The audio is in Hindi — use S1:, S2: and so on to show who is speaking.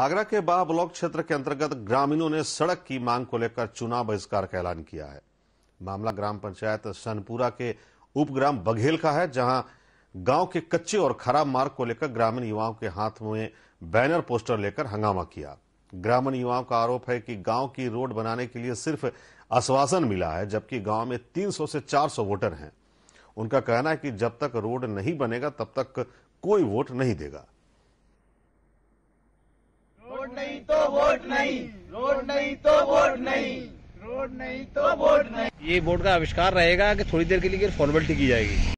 S1: आगरा के बाह ब्लॉक क्षेत्र के अंतर्गत ग्रामीणों ने सड़क की मांग को लेकर चुनाव बहिष्कार का ऐलान किया है मामला ग्राम पंचायत सनपुरा के उपग्राम बघेल का है जहां गांव के कच्चे और खराब मार्ग को लेकर ग्रामीण युवाओं के हाथ में बैनर पोस्टर लेकर हंगामा किया ग्रामीण युवाओं का आरोप है कि गांव की रोड बनाने के लिए सिर्फ आश्वासन मिला है जबकि गांव में 300 से 400 वोटर हैं उनका कहना है कि जब तक रोड नहीं बनेगा तब तक कोई वोट नहीं देगा
S2: रोड नहीं तो वोट नहीं रोड नहीं तो वोट नहीं रोड नहीं तो वोट
S3: नहीं ये बोर्ड का आविष्कार रहेगा कि थोड़ी देर के लिए फॉर्मेलिटी की जाएगी